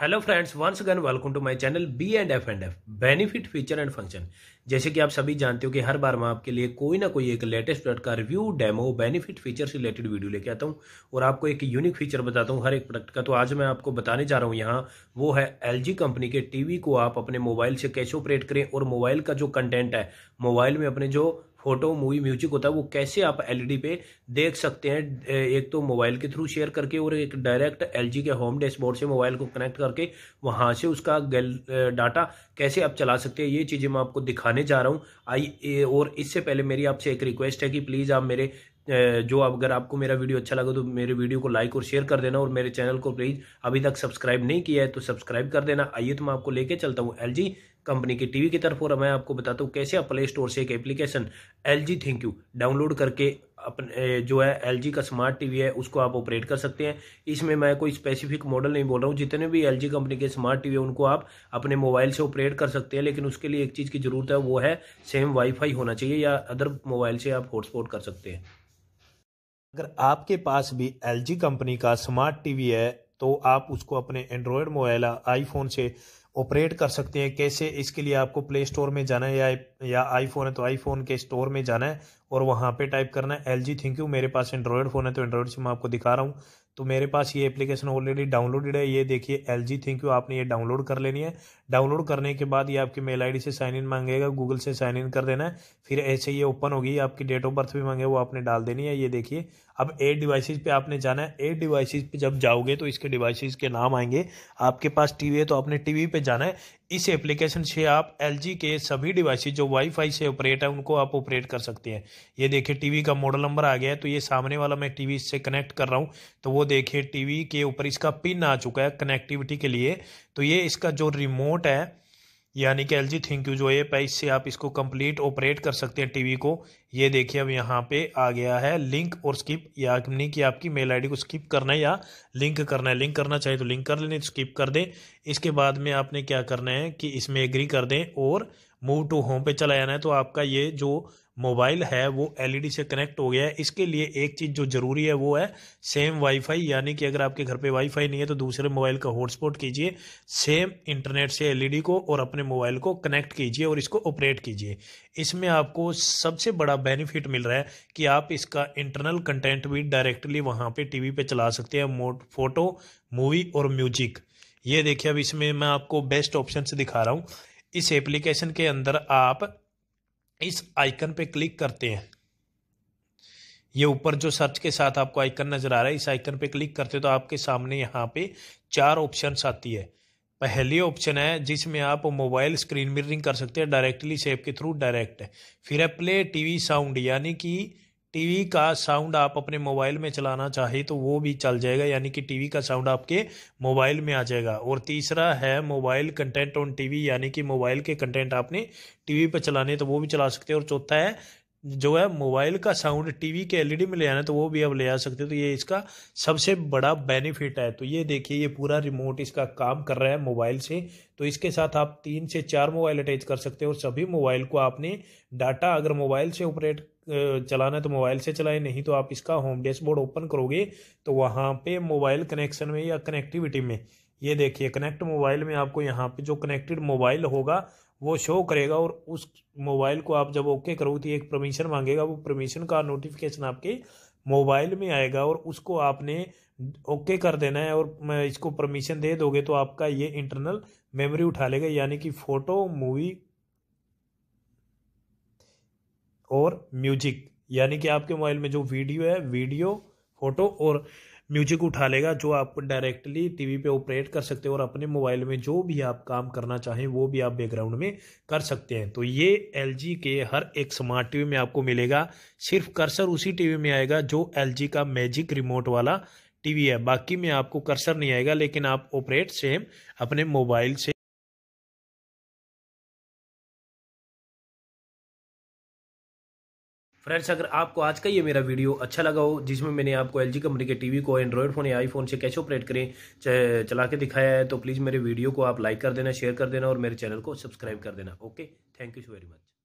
hello friends once again welcome to my channel B and F and F benefit feature and function जैसे कि आप सभी जानते हो कि हर बार मैं आपके लिए कोई ना कोई एक लेटेस्ट प्रोडक्ट का रिव्यू डेमो बेनिफिट फीचर से रिलेटेड वीडियो लेके आता हूँ और आपको एक यूनिक फीचर बताता हूँ हर एक प्रोडक्ट का तो आज मैं आपको बताने जा रहा हूँ यहाँ वो है एल कंपनी के टीवी को आप अपने मोबाइल से कैसे ऑपरेट करें और मोबाइल का जो कंटेंट है मोबाइल में अपने जो फोटो मूवी म्यूजिक होता है वो कैसे आप एलईडी e पे देख सकते हैं एक तो मोबाइल के थ्रू शेयर करके और एक डायरेक्ट एलजी के होम डैशबोर्ड से मोबाइल को कनेक्ट करके वहाँ से उसका डाटा कैसे आप चला सकते हैं ये चीज़ें मैं आपको दिखाने जा रहा हूँ आई और इससे पहले मेरी आपसे एक रिक्वेस्ट है कि प्लीज़ आप मेरे जो अगर आपको मेरा वीडियो अच्छा लगा तो मेरे वीडियो को लाइक और शेयर कर देना और मेरे चैनल को प्लीज़ अभी तक सब्सक्राइब नहीं किया है तो सब्सक्राइब कर देना आइए तो मैं आपको लेके चलता हूँ एल कंपनी की टीवी की तरफ और मैं आपको बताता हूँ कैसे आप प्ले स्टोर से एक application L G thank you download करके अपने जो है एल जी का स्मार्ट टीवी है उसको आप ऑपरेट कर सकते हैं इसमें मैं कोई स्पेसिफिक मॉडल नहीं बोल रहा हूँ जितने भी एल जी कंपनी के स्मार्ट टीवी है उनको आप अपने मोबाइल से ऑपरेट कर सकते हैं लेकिन उसके लिए एक चीज़ की ज़रूरत है वो है सेम वाईफाई होना चाहिए या अदर मोबाइल से आप हॉटस्पॉट कर सकते हैं अगर आपके पास भी एल जी कंपनी का स्मार्ट टीवी है तो आप उसको अपने एंड्रॉयड मोबाइल आईफोन से ऑपरेट कर सकते हैं कैसे इसके लिए आपको प्ले स्टोर में जाना है या या आईफोन है तो आईफोन के स्टोर में जाना है और वहाँ पे टाइप करना है एल जी थिंक यू मेरे पास एंड्रॉयड फ़ोन है तो एंड्रॉयड से मैं आपको दिखा रहा हूँ तो मेरे पास ये एप्लीकेशन ऑलरेडी डाउनलोडेड है ये देखिए एल जी थिंक यू आपने ये डाउनलोड कर लेनी है डाउनलोड करने के बाद ये आपकी मेल आईडी से साइन इन मांगेगा गूगल से साइन इन कर देना है फिर ऐसे ये ओपन होगी आपकी डेट ऑफ बर्थ भी मांगे वो आपने डाल देनी है ये देखिए अब एट डिवाइसेज पे आपने जाना है एट डिवाइसेज पे जब जाओगे तो इसके डिवाइसेज के नाम आएंगे आपके पास टीवी है तो आपने टीवी पे जाना है इस एप्लीकेशन से आप एल के सभी डिवाइसेज जो वाईफाई से ऑपरेट है उनको आप ऑपरेट कर सकते हैं ये देखिए टीवी का मॉडल नंबर आ गया है तो ये सामने वाला मैं टीवी इससे कनेक्ट कर रहा हूँ तो वो देखिए टीवी के ऊपर इसका पिन आ चुका है कनेक्टिविटी के लिए तो ये इसका जो रिमोट है यानी कि एल जी थिंक यू जो है पैस इससे आप इसको कंप्लीट ऑपरेट कर सकते हैं टीवी को ये देखिए अब यहाँ पे आ गया है लिंक और स्किप यानी कि आपकी मेल आईडी को स्किप करना है या लिंक करना है लिंक करना चाहिए तो लिंक कर लेने स्किप कर दें इसके बाद में आपने क्या करना है कि इसमें एग्री कर दें और मूव टू होम पे चला जाना है तो आपका ये जो मोबाइल है वो एलईडी e से कनेक्ट हो गया है इसके लिए एक चीज़ जो ज़रूरी है वो है सेम वाईफाई यानी कि अगर आपके घर पे वाईफाई नहीं है तो दूसरे मोबाइल का हॉटस्पॉट कीजिए सेम इंटरनेट से एलईडी e को और अपने मोबाइल को कनेक्ट कीजिए और इसको ऑपरेट कीजिए इसमें आपको सबसे बड़ा बेनिफिट मिल रहा है कि आप इसका इंटरनल कंटेंट भी डायरेक्टली वहाँ पर टी वी चला सकते हैं फोटो मूवी और म्यूजिक ये देखिए अब इसमें मैं आपको बेस्ट ऑप्शन से दिखा रहा हूँ इस एप्लीकेशन के अंदर आप इस आइकन पे क्लिक करते हैं ये ऊपर जो सर्च के साथ आपको आइकन नज़र आ रहा है इस आइकन पे क्लिक करते हो तो आपके सामने यहाँ पे चार ऑप्शन आती है पहली ऑप्शन है जिसमें आप मोबाइल स्क्रीन मिररिंग कर सकते हैं डायरेक्टली सेप के थ्रू डायरेक्ट फिर है प्ले टीवी साउंड यानी कि टीवी का साउंड आप अपने मोबाइल में चलाना चाहे तो वो भी चल जाएगा यानी कि टीवी का साउंड आपके मोबाइल में आ जाएगा और तीसरा है मोबाइल कंटेंट ऑन टीवी यानी कि मोबाइल के कंटेंट आपने टीवी पर चलाने तो वो भी चला सकते हैं और चौथा है जो है मोबाइल का साउंड टीवी के एलईडी में ले आना तो वो भी आप ले आ सकते हो तो ये इसका सबसे बड़ा बेनिफिट है तो ये देखिए ये पूरा रिमोट इसका काम कर रहा है मोबाइल से तो इसके साथ आप तीन से चार मोबाइल अटैच कर सकते हो और सभी मोबाइल को आपने डाटा अगर मोबाइल से ऑपरेट चलाना है तो मोबाइल से चलाएं नहीं तो आप इसका होम डैशबोर्ड ओपन करोगे तो वहाँ पे मोबाइल कनेक्शन में या कनेक्टिविटी में ये देखिए कनेक्ट मोबाइल में आपको यहाँ पे जो कनेक्टेड मोबाइल होगा वो शो करेगा और उस मोबाइल को आप जब ओके करोगे तो एक परमिशन मांगेगा वो परमिशन का नोटिफिकेशन आपके मोबाइल में आएगा और उसको आपने ओके कर देना है और इसको परमिशन दे दोगे तो आपका ये इंटरनल मेमोरी उठा लेगा यानी कि फ़ोटो मूवी और म्यूजिक यानी कि आपके मोबाइल में जो वीडियो है वीडियो फोटो और म्यूजिक उठा लेगा जो आप डायरेक्टली टीवी पे ऑपरेट कर सकते हो और अपने मोबाइल में जो भी आप काम करना चाहें वो भी आप बैकग्राउंड में कर सकते हैं तो ये एल के हर एक स्मार्ट टीवी में आपको मिलेगा सिर्फ कर्सर उसी टीवी में आएगा जो एल का मैजिक रिमोट वाला टीवी है बाकी में आपको कर्सर नहीं आएगा लेकिन आप ऑपरेट सेम अपने मोबाइल से फ्रेंड्स अगर आपको आज का ये मेरा वीडियो अच्छा लगा हो जिसमें मैंने आपको जी कंपनी के टीवी को एंड्रॉयड फ़ोन या आईफोन से कैसे ऑपरेट करें चला के दिखाया है तो प्लीज़ मेरे वीडियो को आप लाइक कर देना शेयर कर देना और मेरे चैनल को सब्सक्राइब कर देना okay thank you so very much